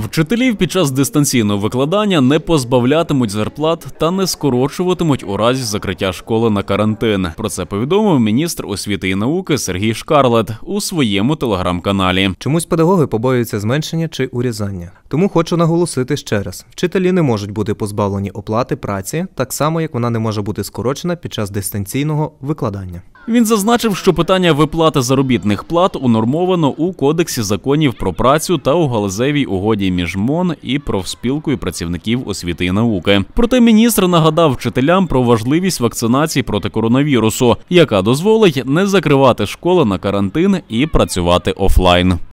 Вчителів під час дистанційного викладання не позбавлятимуть зарплат та не скорочуватимуть у разі закриття школи на карантин. Про це повідомив міністр освіти і науки Сергій Шкарлет у своєму телеграм-каналі. Чомусь педагоги побоюються зменшення чи урізання. Тому хочу наголосити ще раз: вчителі не можуть бути позбавлені оплати праці, так само як вона не може бути скорочена під час дистанційного викладання. Він зазначив, що питання виплати заробітних плат унормовано у Кодексі законів про працю та у галузевій угоді між МОН і профспілкою працівників освіти і науки. Проте міністр нагадав вчителям про важливість вакцинації проти коронавірусу, яка дозволить не закривати школи на карантин і працювати офлайн.